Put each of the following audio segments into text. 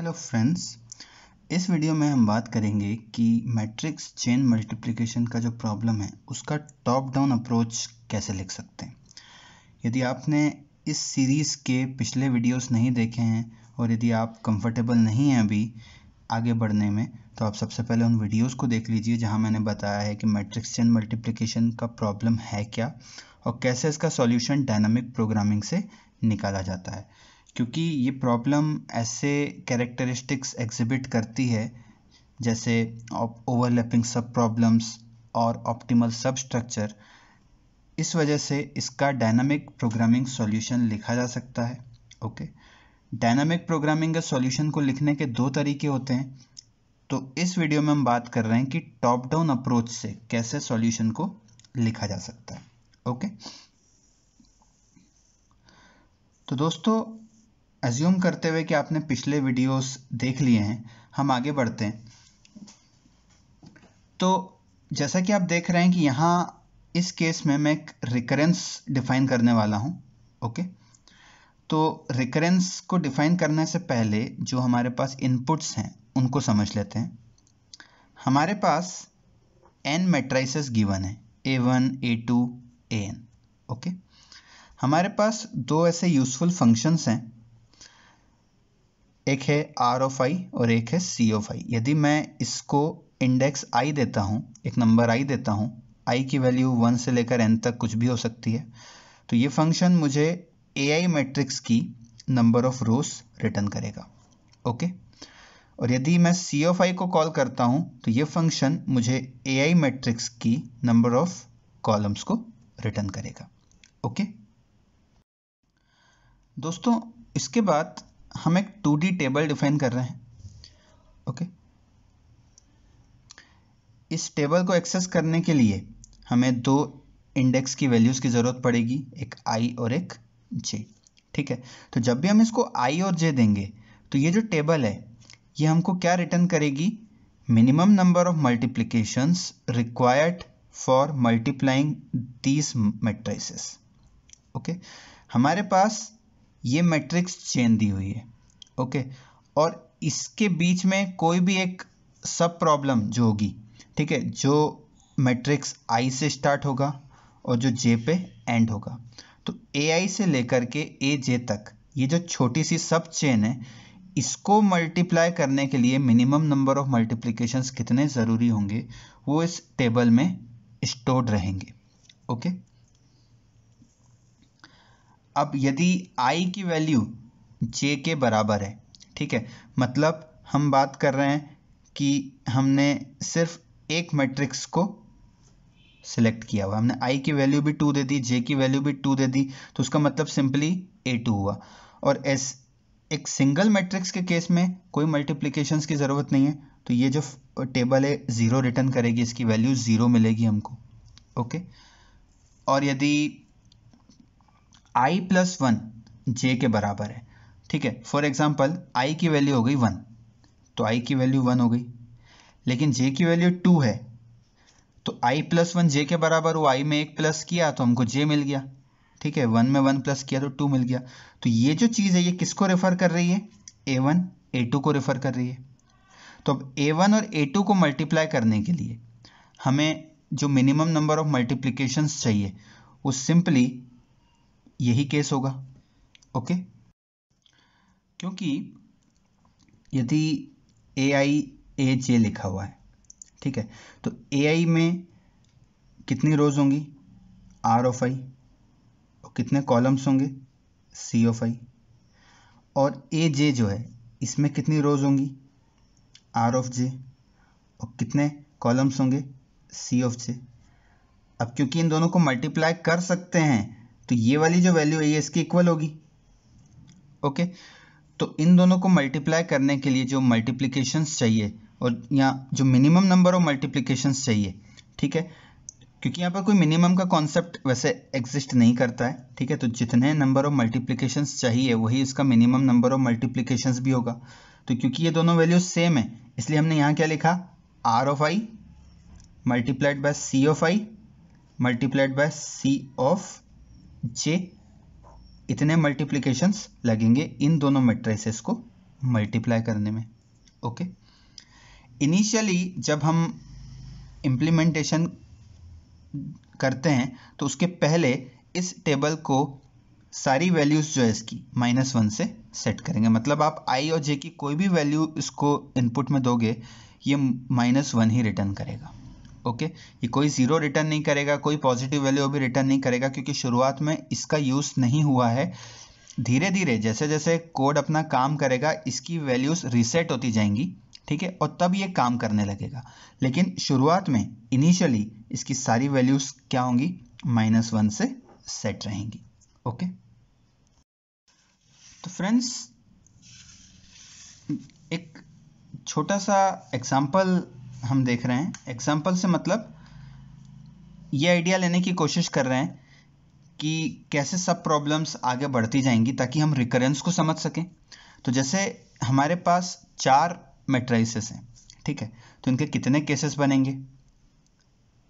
Hello friends इस video में हम बात करेंगे कि मैट्रिक्स चेन मल्टीप्लिकेशन का जो प्रॉब्लम है उसका टॉप डाउन अप्रोच कैसे लिख सकते हैं यदि आपने इस सीरीज़ के पिछले वीडियोस नहीं देखे हैं और यदि आप कंफर्टेबल नहीं हैं अभी आगे बढ़ने में तो आप सबसे पहले उन वीडियोस को देख लीजिए जहां मैंने बताया है कि मैट्रिक्स चेन मल्टीप्लिकेशन का प्रॉब्लम है क्या और कैसे इसका सॉल्यूशन डायनामिक प्रोग्रामिंग से निकाला जाता है क्योंकि ये प्रॉब्लम ऐसे कैरेक्टरिस्टिक्स एग्जिबिट करती है जैसे ओवरलैपिंग सब प्रॉब्लम्स और ऑप्टिमल सब स्ट्रक्चर इस वजह से इसका डायनामिक प्रोग्रामिंग सॉल्यूशन लिखा जा सकता है ओके डायनामिक प्रोग्रामिंग के सॉल्यूशन को लिखने के दो तरीके होते हैं तो इस वीडियो में हम बात कर रहे हैं कि टॉप डाउन अप्रोच से कैसे सॉल्यूशन को लिखा जा सकता है ओके तो दोस्तों अज्यूम करते हुए कि आपने पिछले वीडियोस देख लिए हैं हम आगे बढ़ते हैं तो जैसा कि आप देख रहे हैं कि यहाँ इस केस में मैं एक रिकरेंस डिफाइन करने वाला हूँ ओके तो रिकरेंस को डिफाइन करने से पहले जो हमारे पास इनपुट्स हैं उनको समझ लेते हैं हमारे पास एन मेट्राइस गिवन है A one A two A N okay हमारे पास दो ऐसे यूज़फुल फंक्शंस हैं एक है आर ऑफ आई और एक है सी ऑफ आई यदि मैं इसको इंडेक्स आई देता हूँ एक नंबर आई देता हूँ आई की वैल्यू वन से लेकर एन तक कुछ भी हो सकती है तो ये फंक्शन मुझे ए आई मैट्रिक्स की नंबर ऑफ रोस रिटर्न करेगा ओके और यदि मैं सी ऑफ आई को कॉल करता हूँ तो ये फंक्शन मुझे ए आई मैट्रिक्स की नंबर ऑफ कॉलम्स को रिटर्न करेगा ओके दोस्तों इसके बाद हम एक टू डी टेबल डिफाइन कर रहे हैं ओके okay? इस टेबल को एक्सेस करने के लिए हमें दो इंडेक्स की वैल्यूज़ की ज़रूरत पड़ेगी एक आई और एक जे ठीक है तो जब भी हम इसको आई और जे देंगे तो ये जो टेबल है ये हमको क्या रिटर्न करेगी minimum number of multiplication required for multiplying these matrices okay हमारे पास ये मैट्रिक्स चेन दी हुई है ओके और इसके बीच में कोई भी एक सब प्रॉब्लम जो होगी ठीक है जो मैट्रिक्स आई से स्टार्ट होगा और जो जे पे एंड होगा तो ए आई से लेकर के ए जे तक ये जो छोटी सी सब चेन है इसको मल्टीप्लाई करने के लिए मिनिमम नंबर ऑफ मल्टीप्लीकेशन कितने ज़रूरी होंगे वो इस टेबल में स्टोर्ड रहेंगे ओके okay? अब यदि आई की वैल्यू जे के बराबर है ठीक है मतलब हम बात कर रहे हैं कि हमने सिर्फ एक मैट्रिक्स को सिलेक्ट किया हुआ हमने आई की वैल्यू भी टू दे दी जे की वैल्यू भी टू दे दी तो उसका मतलब सिंपली ए टू हुआ और एस एक सिंगल मैट्रिक्स के केस में कोई मल्टीप्लीकेशन की ज़रूरत नहीं है तो ये जो टेबल है ज़ीरो रिटर्न करेगी इसकी वैल्यू ज़ीरो मिलेगी हमको ओके और यदि आई प्लस वन जे के बराबर है ठीक है फॉर एग्जाम्पल आई की वैल्यू हो गई वन तो आई की वैल्यू वन हो गई लेकिन जे की वैल्यू टू है तो आई प्लस वन जे के बराबर वो आई में एक प्लस किया तो हमको जे मिल गया ठीक है वन में वन प्लस किया तो टू मिल गया तो ये जो चीज़ है ये किसको रेफर कर रही है ए वन ए टू को रेफर कर रही है तो अब ए वन और ए टू को मल्टीप्लाई करने के लिए हमें जो मिनिमम नंबर ऑफ मल्टीप्लीकेशन चाहिए वो सिंपली यही केस होगा ओके क्योंकि यदि ए आई ए जे लिखा हुआ है ठीक है तो ए आई में कितनी रोज होंगी आर ओफ आई और कितने कॉलम्स होंगे सी ओफ आई और ए जे जो है इसमें कितनी रोज होंगी आर ऑफ जे और कितने कॉलम्स होंगे सी ऑफ जे अब क्योंकि इन दोनों को मल्टीप्लाई कर सकते हैं तो ये वाली जो वैल्यू है ये इसकी इक्वल होगी ओके तो इन दोनों को मल्टीप्लाई करने के लिए जो मल्टीप्लिकेशंस चाहिए और यहाँ जो मिनिमम नंबर ऑफ मल्टीप्लिकेशंस चाहिए ठीक है क्योंकि यहाँ पर कोई मिनिमम का कॉन्सेप्ट वैसे एग्जिस्ट नहीं करता है ठीक है तो जितने नंबर ऑफ मल्टीप्लीकेशन चाहिए वही इसका मिनिमम नंबर ऑफ मल्टीप्लीकेशन भी होगा तो क्योंकि ये दोनों वैल्यूज सेम है इसलिए हमने यहाँ क्या लिखा R of I multiplied by C of I multiplied by C of J इतने मल्टीप्लीकेशंस लगेंगे इन दोनों मेट्राइसेस को मल्टीप्लाई करने में ओके इनिशियली जब हम इम्प्लीमेंटेशन करते हैं तो उसके पहले इस टेबल को सारी वैल्यूज़ जो है इसकी माइनस वन से सेट करेंगे मतलब आप आई और जे की कोई भी वैल्यू इसको इनपुट में दोगे ये माइनस वन ही रिटर्न करेगा ओके ये कोई ज़ीरो रिटर्न नहीं करेगा कोई पॉजिटिव वैल्यू भी रिटर्न नहीं करेगा क्योंकि शुरुआत में इसका यूज़ नहीं हुआ है धीरे धीरे जैसे जैसे कोड अपना काम करेगा इसकी वैल्यूज़ रिसेट होती जाएंगी ठीक है और तब ये काम करने लगेगा लेकिन शुरुआत में इनिशियली इसकी सारी वैल्यूज़ क्या होंगी माइनस वन से सेट रहेंगी ओके तो फ्रेंड्स एक छोटा सा एग्जाम्पल हम देख रहे हैं एग्जाम्पल से मतलब ये आइडिया लेने की कोशिश कर रहे हैं कि कैसे सब प्रॉब्लम्स आगे बढ़ती जाएंगी ताकि हम रिकरेंस को समझ सकें तो जैसे हमारे पास चार मेट्राइसेस हैं ठीक है तो इनके कितने केसेस बनेंगे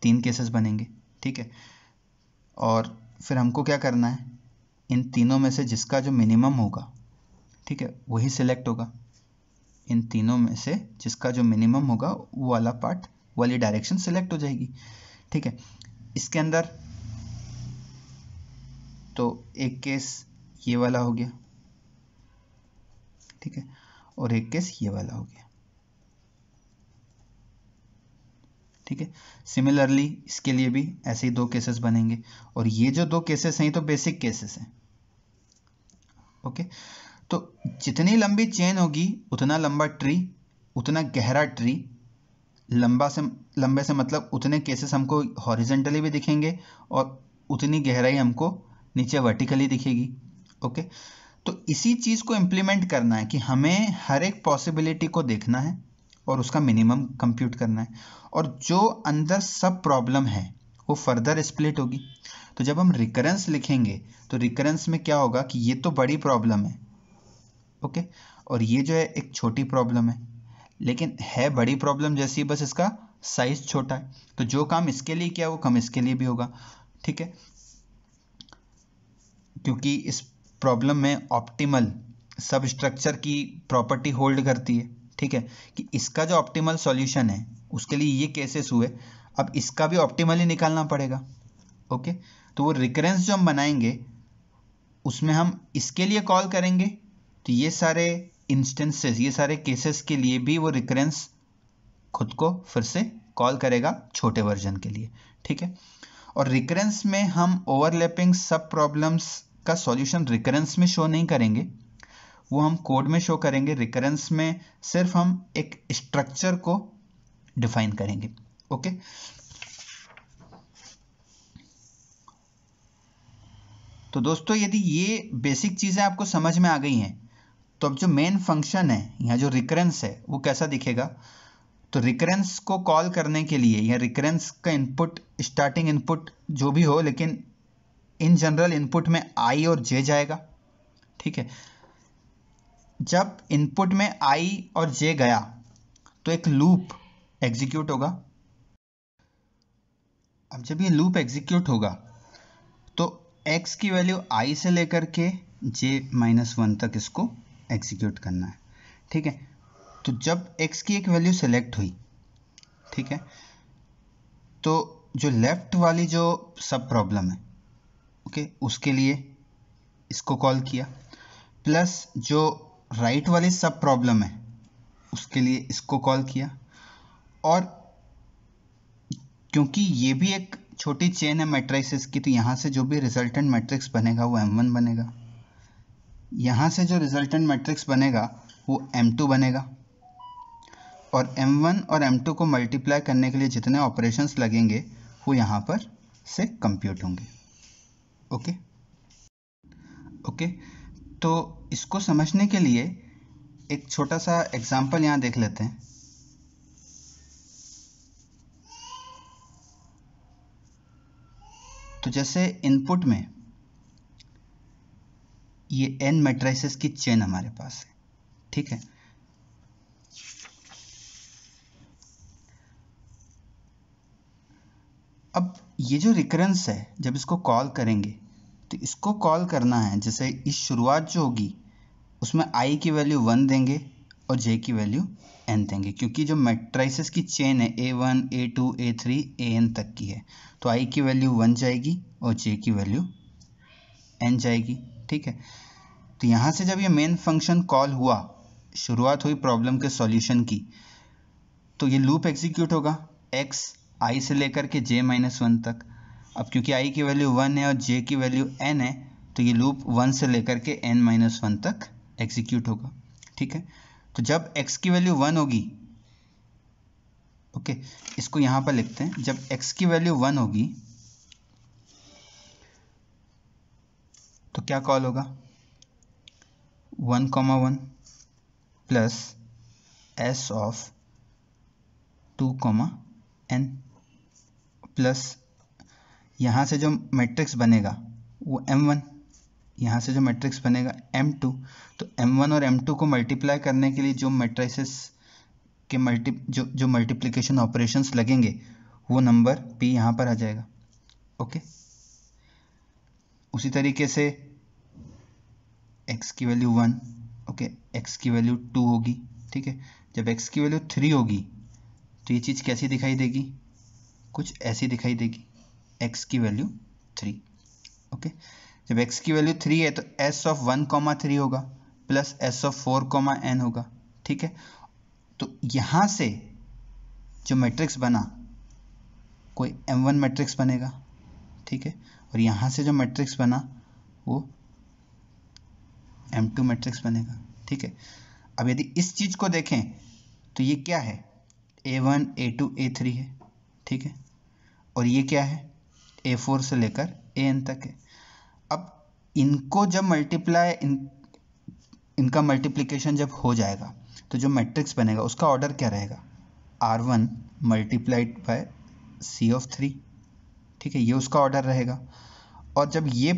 तीन केसेस बनेंगे ठीक है और फिर हमको क्या करना है इन तीनों में से जिसका जो मिनिमम होगा ठीक है वही सिलेक्ट होगा इन तीनों में से जिसका जो मिनिमम होगा वो वाला पार्ट वाली डायरेक्शन सिलेक्ट हो जाएगी ठीक है इसके अंदर तो एक केस ये वाला हो गया ठीक है और एक केस ये वाला हो गया ठीक है सिमिलरली इसके लिए भी ऐसे ही दो केसेस बनेंगे और ये जो दो केसेस हैं तो बेसिक केसेस हैं ओके okay? तो जितनी लंबी चेन होगी उतना लंबा ट्री उतना गहरा ट्री लंबा से लंबे से मतलब उतने केसेस हमको हॉरिजेंटली भी दिखेंगे और उतनी गहराई हमको नीचे वर्टिकली दिखेगी ओके तो इसी चीज़ को इम्प्लीमेंट करना है कि हमें हर एक पॉसिबिलिटी को देखना है और उसका मिनिमम कंप्यूट करना है और जो अंदर सब प्रॉब्लम है वो फर्दर स्प्लिट होगी तो जब हम रिकरेंस लिखेंगे तो रिकरेंस में क्या होगा कि ये तो बड़ी प्रॉब्लम है ओके और ये जो है एक छोटी प्रॉब्लम है लेकिन है बड़ी प्रॉब्लम जैसी बस इसका साइज छोटा है तो जो काम इसके लिए किया वो कम इसके लिए भी होगा ठीक है क्योंकि इस प्रॉब्लम में ऑप्टिमल सब स्ट्रक्चर की प्रॉपर्टी होल्ड करती है ठीक है कि इसका जो ऑप्टिमल सॉल्यूशन है उसके लिए ये केसेस हुए अब इसका भी ऑप्टिमली निकालना पड़ेगा ओके तो वो रिकरेंस जो हम बनाएंगे उसमें हम इसके लिए कॉल करेंगे तो ये सारे इंस्टेंसेस ये सारे केसेस के लिए भी वो रिकरेंस खुद को फिर से कॉल करेगा छोटे वर्जन के लिए ठीक है और रिकरेंस में हम ओवरलैपिंग सब प्रॉब्लम्स का सॉल्यूशन रिकरेंस में शो नहीं करेंगे वो हम कोड में शो करेंगे रिकरेंस में सिर्फ हम एक स्ट्रक्चर को डिफाइन करेंगे ओके तो दोस्तों यदि ये बेसिक चीज़ें आपको समझ में आ गई हैं तो अब जो मेन फंक्शन है या जो रिकरेंस है वो कैसा दिखेगा तो रिकरेंस को कॉल करने के लिए या रिकरेंस का इनपुट स्टार्टिंग इनपुट जो भी हो लेकिन इन जनरल इनपुट में आई और जे जाएगा ठीक है जब इनपुट में आई और जे गया तो एक लूप एग्जीक्यूट होगा अब जब ये लूप एग्जीक्यूट होगा तो एक्स की वैल्यू आई से लेकर के जे माइनस वन तक इसको एक्जीक्यूट करना है ठीक है तो जब x की एक वैल्यू सेलेक्ट हुई ठीक है तो जो लेफ्ट वाली जो सब प्रॉब्लम है ओके उसके लिए इसको कॉल किया प्लस जो राइट वाली सब प्रॉब्लम है उसके लिए इसको कॉल किया और क्योंकि ये भी एक छोटी चेन है मैट्रिक्स की तो यहाँ से जो भी रिजल्टेंट मैट्रिक्स बनेगा वो M1 बनेगा यहाँ से जो रिजल्टेंट मैट्रिक्स बनेगा वो M2 बनेगा और M1 और M2 को मल्टीप्लाई करने के लिए जितने ऑपरेशंस लगेंगे वो यहाँ पर से कंप्यूट होंगे ओके ओके तो इसको समझने के लिए एक छोटा सा एग्जाम्पल यहाँ देख लेते हैं तो जैसे इनपुट में ये एन मेट्राइसिस की चेन हमारे पास है ठीक है अब ये जो रिकरेंस है जब इसको कॉल करेंगे तो इसको कॉल करना है जैसे इस शुरुआत जो होगी उसमें आई की वैल्यू वन देंगे और जे की वैल्यू एन देंगे क्योंकि जो मेट्राइसिस की चेन है A one A two A three A N तक की है तो आई की वैल्यू वन जाएगी और जे की वैल्यू एन जाएगी ठीक है तो यहाँ से जब ये मेन फंक्शन कॉल हुआ शुरुआत हुई प्रॉब्लम के सॉल्यूशन की तो ये लूप एग्जीक्यूट होगा एक्स आई से लेकर के जे माइनस वन तक अब क्योंकि आई की वैल्यू वन है और जे की वैल्यू एन है तो ये लूप वन से लेकर के एन माइनस वन तक एग्जीक्यूट होगा ठीक है तो जब एक्स की वैल्यू वन होगी ओके इसको यहाँ पर लिखते हैं जब एक्स की वैल्यू वन होगी तो क्या कॉल होगा one comma one plus S of two comma N plus यहाँ से जो मैट्रिक्स बनेगा वो एम वन यहाँ से जो मैट्रिक्स बनेगा एम टू तो एम वन और एम टू को मल्टीप्लाई करने के लिए जो मैट्रिसेस के मल्टी जो जो मल्टीप्लीकेशन ऑपरेशंस लगेंगे वो नंबर पी यहाँ पर आ जाएगा ओके okay? उसी तरीके से एक्स की वैल्यू वन ओके एक्स की वैल्यू टू होगी ठीक है जब एक्स की वैल्यू थ्री होगी तो ये चीज़ कैसी दिखाई देगी कुछ ऐसी दिखाई देगी एक्स की वैल्यू थ्री ओके जब एक्स की वैल्यू थ्री है तो S of one comma three होगा plus S of four comma N होगा ठीक है तो यहाँ से जो मैट्रिक्स बना कोई एम वन मैट्रिक्स बनेगा ठीक है और यहाँ से जो मैट्रिक्स बना वो एम टू मैट्रिक्स बनेगा ठीक है अब यदि इस चीज़ को देखें तो ये क्या है A one A two A three है ठीक है और ये क्या है ए फोर से लेकर ए एन तक है अब इनको जब मल्टीप्लाई इन इनका मल्टीप्लीकेशन जब हो जाएगा तो जो मैट्रिक्स बनेगा उसका ऑर्डर क्या रहेगा R one multiplied by C of three ठीक है ये उसका ऑर्डर रहेगा और जब ये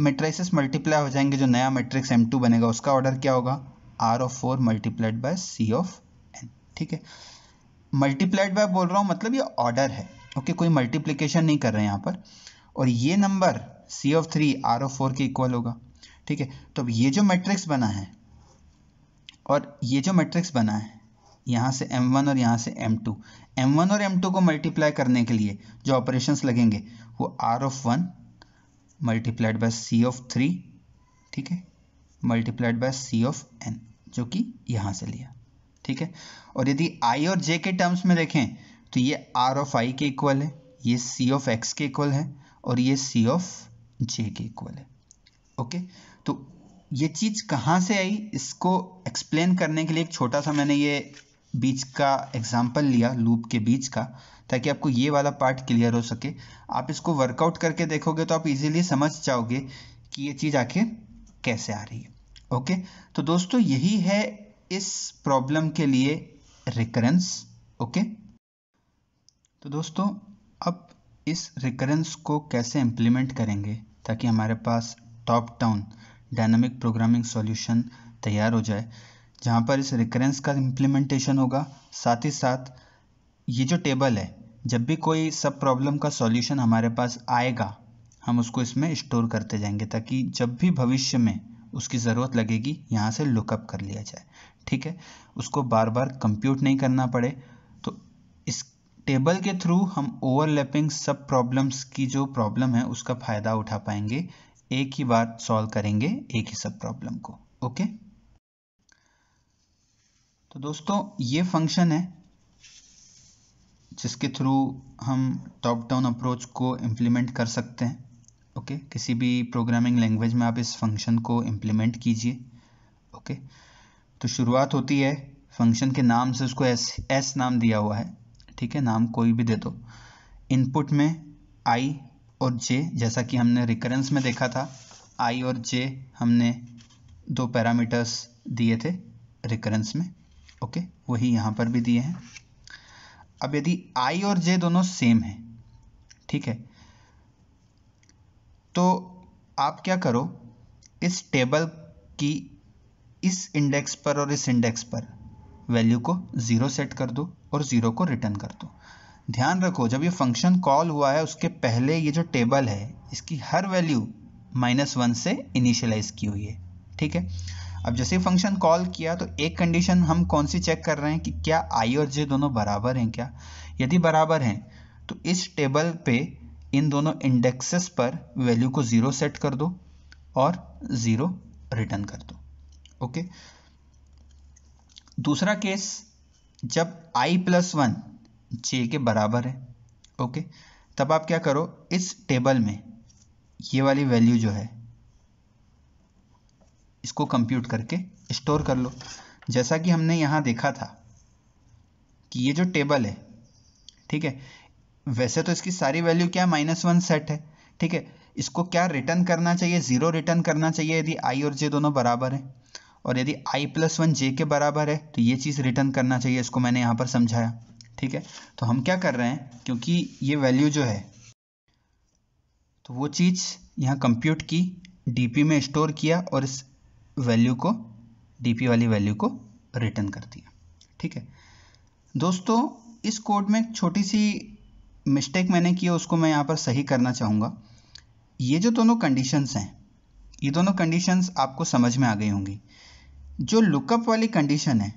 मेट्राइसिस मल्टीप्लाई हो जाएंगे जो नया मेट्रिक्स एम टू बनेगा उसका ऑर्डर क्या होगा R of four multiplied by C of N ठीक है मल्टीप्लाइड बाय बोल रहा हूँ मतलब ये ऑर्डर है ओके कोई मल्टीप्लीकेशन नहीं कर रहे हैं यहाँ पर और ये number C of three R of four के इक्वल होगा ठीक है तो अब ये जो मैट्रिक्स बना है और ये जो मैट्रिक्स बना है यहाँ से M1 और यहाँ से M2 M1 और M2 को मल्टीप्लाई करने के लिए जो ऑपरेशंस लगेंगे वो R of one multiplied by C of three ठीक है multiplied by C of N जो कि यहाँ से लिया ठीक है और यदि I और J के टर्म्स में देखें तो ये R ऑफ I के इक्वल है ये C ऑफ X के इक्वल है और ये C ऑफ J के इक्वल है ओके तो ये चीज़ कहाँ से आई इसको एक्सप्लेन करने के लिए एक छोटा सा मैंने ये बीच का एग्जाम्पल लिया लूप के बीच का ताकि आपको ये वाला पार्ट क्लियर हो सके आप इसको वर्कआउट करके देखोगे तो आप इजीली समझ जाओगे कि ये चीज़ आखिर कैसे आ रही है ओके तो दोस्तों यही है इस प्रॉब्लम के लिए रिकरेंस ओके तो दोस्तों अब इस रिकरेंस को कैसे इम्प्लीमेंट करेंगे ताकि हमारे पास top down dynamic programming solution तैयार हो जाए जहाँ पर इस रिकरेंस का इम्प्लीमेंटेशन होगा साथ ही साथ ये जो टेबल है जब भी कोई सब प्रॉब्लम का सॉल्यूशन हमारे पास आएगा हम उसको इसमें स्टोर करते जाएंगे ताकि जब भी भविष्य में उसकी ज़रूरत लगेगी यहाँ से लुकअप कर लिया जाए ठीक है उसको बार बार कंप्यूट नहीं करना पड़े तो इस टेबल के थ्रू हम ओवरलैपिंग सब प्रॉब्लम्स की जो प्रॉब्लम है उसका फ़ायदा उठा पाएंगे एक ही बार सॉल्व करेंगे एक ही सब प्रॉब्लम को ओके तो दोस्तों ये फंक्शन है जिसके थ्रू हम टॉप डाउन अप्रोच को इम्प्लीमेंट कर सकते हैं ओके okay? किसी भी प्रोग्रामिंग लैंग्वेज में आप इस फंक्शन को इम्प्लीमेंट कीजिए ओके okay? तो शुरुआत होती है फंक्शन के नाम से उसको एस एस नाम दिया हुआ है ठीक है नाम कोई भी दे दो इनपुट में आई और जे जैसा कि हमने रिकरेंस में देखा था आई और जे हमने दो पैरामीटर्स दिए थे रिकरेंस में ओके वही यहाँ पर भी दिए हैं अब यदि आई और जे दोनों सेम हैं ठीक है तो आप क्या करो इस टेबल की इस इंडेक्स पर और इस इंडेक्स पर वैल्यू को ज़ीरो सेट कर दो और ज़ीरो को रिटर्न कर दो ध्यान रखो जब ये फंक्शन कॉल हुआ है उसके पहले ये जो टेबल है इसकी हर वैल्यू माइनस वन से इनिशियलाइज की हुई है ठीक है अब जैसे फंक्शन कॉल किया तो एक कंडीशन हम कौन सी चेक कर रहे हैं कि क्या आई और जे दोनों बराबर हैं क्या यदि बराबर हैं तो इस टेबल पे इन दोनों इंडेक्सेस पर वैल्यू को ज़ीरो सेट कर दो और ज़ीरो रिटर्न कर दो ओके दूसरा केस जब आई प्लस वन जे के बराबर है ओके तब आप क्या करो इस टेबल में ये वाली वैल्यू जो है इसको कंप्यूट करके स्टोर कर लो जैसा कि हमने यहाँ देखा था कि ये जो टेबल है ठीक है वैसे तो इसकी सारी वैल्यू क्या माइनस वन सेट है ठीक है इसको क्या रिटर्न करना चाहिए ज़ीरो रिटर्न करना चाहिए यदि आई और जे दोनों बराबर हैं और यदि आई प्लस वन जे के बराबर है तो ये चीज़ रिटर्न करना चाहिए इसको मैंने यहाँ पर समझाया ठीक है तो हम क्या कर रहे हैं क्योंकि ये वैल्यू जो है तो वो चीज़ यहाँ कंप्यूट की डीपी में स्टोर किया और इस वैल्यू को डीपी वाली वैल्यू को रिटर्न कर दिया ठीक है दोस्तों इस कोड में एक छोटी सी मिस्टेक मैंने की है उसको मैं यहाँ पर सही करना चाहूँगा ये जो दोनों कंडीशंस हैं ये दोनों कंडीशंस आपको समझ में आ गई होंगी जो लुकअप वाली कंडीशन है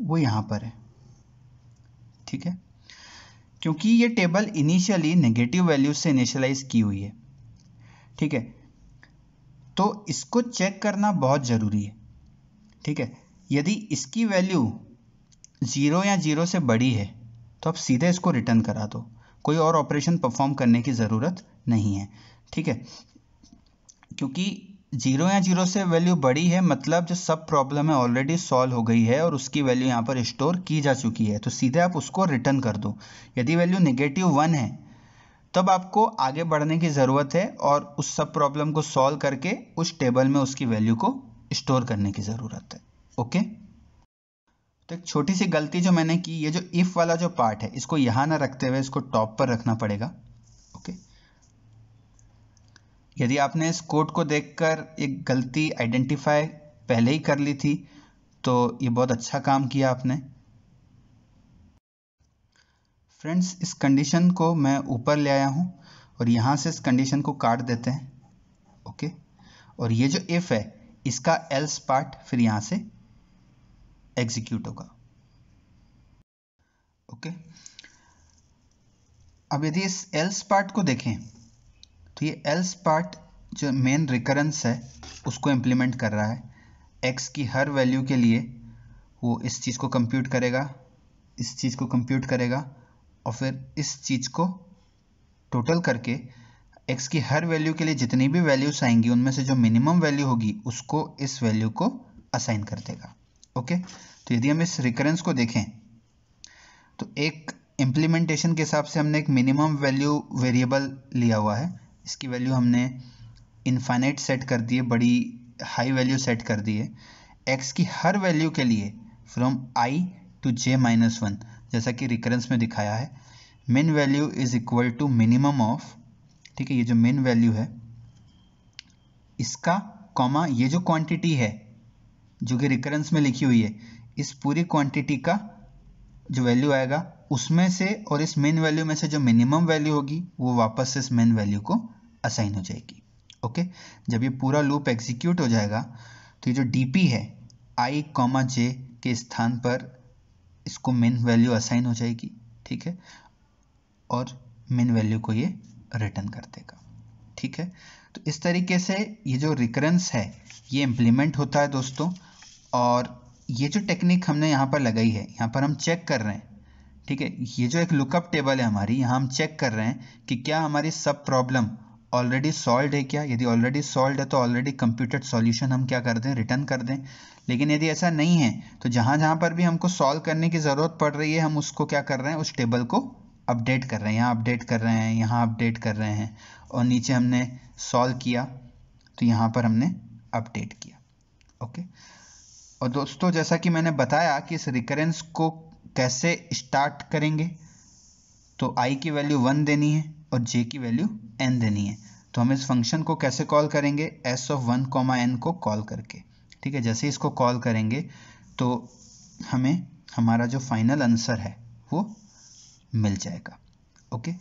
वो यहाँ पर है ठीक है क्योंकि ये टेबल इनिशियली नेगेटिव वैल्यूज से इनिशियलाइज की हुई है ठीक है तो इसको चेक करना बहुत ज़रूरी है ठीक है यदि इसकी वैल्यू ज़ीरो या ज़ीरो से बड़ी है तो आप सीधे इसको रिटर्न करा दो कोई और ऑपरेशन परफॉर्म करने की ज़रूरत नहीं है ठीक है क्योंकि जीरो या जीरो से वैल्यू बड़ी है मतलब जो सब प्रॉब्लम है ऑलरेडी सॉल्व हो गई है और उसकी वैल्यू यहाँ पर स्टोर की जा चुकी है तो सीधे आप उसको रिटर्न कर दो यदि वैल्यू नेगेटिव वन है तब आपको आगे बढ़ने की ज़रूरत है और उस सब प्रॉब्लम को सॉल्व करके उस टेबल में उसकी वैल्यू को स्टोर करने की ज़रूरत है ओके तो एक छोटी सी गलती जो मैंने की ये जो इफ़ वाला जो पार्ट है इसको यहाँ ना रखते हुए इसको टॉप पर रखना पड़ेगा ओके यदि आपने इस कोड को देखकर एक गलती आइडेंटिफाई पहले ही कर ली थी तो ये बहुत अच्छा काम किया आपने फ्रेंड्स इस कंडीशन को मैं ऊपर ले आया हूँ और यहाँ से इस कंडीशन को काट देते हैं ओके और ये जो इफ़ है इसका एल्स पार्ट फिर यहाँ से एग्जीक्यूट होगा ओके अब यदि इस एल्स पार्ट को देखें तो ये एल्स पार्ट जो मेन रिकरेंस है उसको इम्प्लीमेंट कर रहा है एक्स की हर वैल्यू के लिए वो इस चीज़ को कंप्यूट करेगा इस चीज़ को कंप्यूट करेगा और फिर इस चीज़ को टोटल करके एक्स की हर वैल्यू के लिए जितनी भी वैल्यूज आएंगी उनमें से जो मिनिमम वैल्यू होगी उसको इस वैल्यू को असाइन कर देगा ओके तो यदि हम इस रिकरेंस को देखें तो एक इम्प्लीमेंटेशन के हिसाब से हमने एक मिनिमम वैल्यू वेरिएबल लिया हुआ है इसकी वैल्यू हमने इनफाइनाइट सेट कर दी है बड़ी हाई वैल्यू सेट कर दी है एक्स की हर वैल्यू के लिए from I to J minus one जैसा कि रिकरेंस में दिखाया है main value is equal to minimum of ठीक है ये जो मेन वैल्यू है इसका कॉमा ये जो क्वांटिटी है जो कि रिकरेंस में लिखी हुई है इस पूरी क्वांटिटी का जो वैल्यू आएगा उसमें से और इस मेन वैल्यू में से जो मिनिमम वैल्यू होगी वो वापस से इस मेन वैल्यू को असाइन हो जाएगी ओके जब ये पूरा लूप एग्जीक्यूट हो जाएगा तो ये जो डी है आई कॉमा जे के स्थान पर इसको मेन वैल्यू असाइन हो जाएगी ठीक है और मेन वैल्यू को ये रिटर्न कर देगा ठीक है तो इस तरीके से ये जो रिकरेंस है ये इम्प्लीमेंट होता है दोस्तों और ये जो टेक्निक हमने यहाँ पर लगाई है यहाँ पर हम चेक कर रहे हैं ठीक है ये जो एक लुकअप टेबल है हमारी यहाँ हम चेक कर रहे हैं कि क्या हमारी सब प्रॉब्लम ऑलरेडी सॉल्व है क्या यदि ऑलरेडी सॉल्व है तो ऑलरेडी कंप्यूटेड सॉल्यूशन हम क्या कर दें रिटर्न कर दें लेकिन यदि ऐसा नहीं है तो जहाँ जहाँ पर भी हमको सॉल्व करने की ज़रूरत पड़ रही है हम उसको क्या कर रहे हैं उस टेबल को अपडेट कर रहे हैं यहाँ अपडेट कर रहे हैं यहाँ अपडेट कर रहे हैं और नीचे हमने सॉल्व किया तो यहाँ पर हमने अपडेट किया ओके और दोस्तों जैसा कि मैंने बताया कि इस रिकरेंस को कैसे स्टार्ट करेंगे तो आई की वैल्यू वन देनी है और जे की वैल्यू एन देनी है तो हम इस फंक्शन को कैसे कॉल करेंगे S of one comma N को कॉल करके ठीक है जैसे इसको कॉल करेंगे तो हमें हमारा जो फाइनल आंसर है वो मिल जाएगा ओके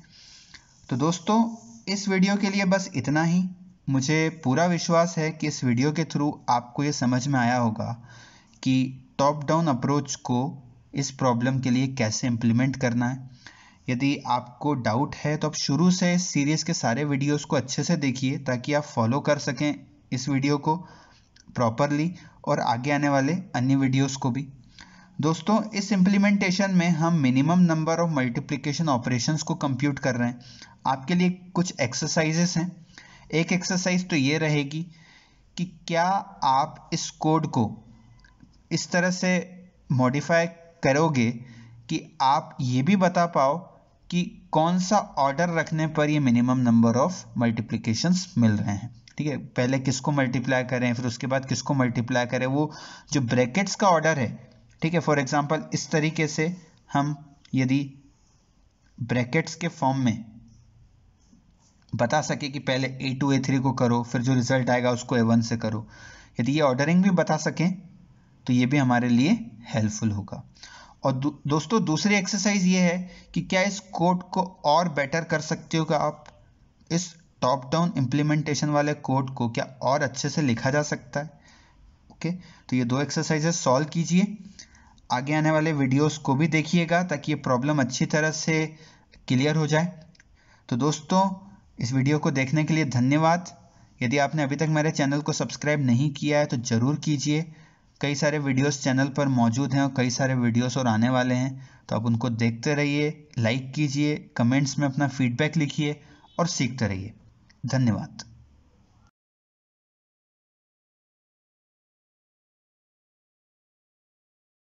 तो दोस्तों इस वीडियो के लिए बस इतना ही मुझे पूरा विश्वास है कि इस वीडियो के थ्रू आपको ये समझ में आया होगा कि टॉप डाउन अप्रोच को इस प्रॉब्लम के लिए कैसे इम्प्लीमेंट करना है यदि आपको डाउट है तो आप शुरू से इस सीरीज़ के सारे वीडियोस को अच्छे से देखिए ताकि आप फॉलो कर सकें इस वीडियो को प्रॉपरली और आगे आने वाले अन्य वीडियोस को भी दोस्तों इस इम्प्लीमेंटेशन में हम minimum number of multiplication operations को कंप्यूट कर रहे हैं आपके लिए कुछ एक्सरसाइजेस हैं एक एक्सरसाइज तो ये रहेगी कि क्या आप इस कोड को इस तरह से मॉडिफाई करोगे कि आप ये भी बता पाओ कि कौन सा ऑर्डर रखने पर ये मिनिमम नंबर ऑफ मल्टीप्लीकेशन मिल रहे हैं ठीक है पहले किसको मल्टीप्लाई करें फिर उसके बाद किसको मल्टीप्लाई करें वो जो ब्रैकेट्स का ऑर्डर है ठीक है फॉर एग्जांपल इस तरीके से हम यदि ब्रैकेट्स के फॉर्म में बता सके कि पहले ए टू ए थ्री को करो फिर जो रिजल्ट आएगा उसको ए वन से करो यदि ये ऑर्डरिंग भी बता सकें तो ये भी हमारे लिए हेल्पफुल होगा और दो, दोस्तों दूसरी एक्सरसाइज ये है कि क्या इस कोड को और बेटर कर सकते हो क्या आप इस टॉप डाउन इम्प्लीमेंटेशन वाले कोड को क्या और अच्छे से लिखा जा सकता है ओके तो ये दो एक्सरसाइजेस सॉल्व कीजिए आगे आने वाले वीडियोस को भी देखिएगा ताकि ये प्रॉब्लम अच्छी तरह से क्लियर हो जाए तो दोस्तों इस वीडियो को देखने के लिए धन्यवाद यदि आपने अभी तक मेरे चैनल को सब्सक्राइब नहीं किया है तो ज़रूर कीजिए कई सारे वीडियोस चैनल पर मौजूद हैं और कई सारे वीडियोस और आने वाले हैं तो आप उनको देखते रहिए लाइक कीजिए कमेंट्स में अपना फीडबैक लिखिए और सीखते रहिए धन्यवाद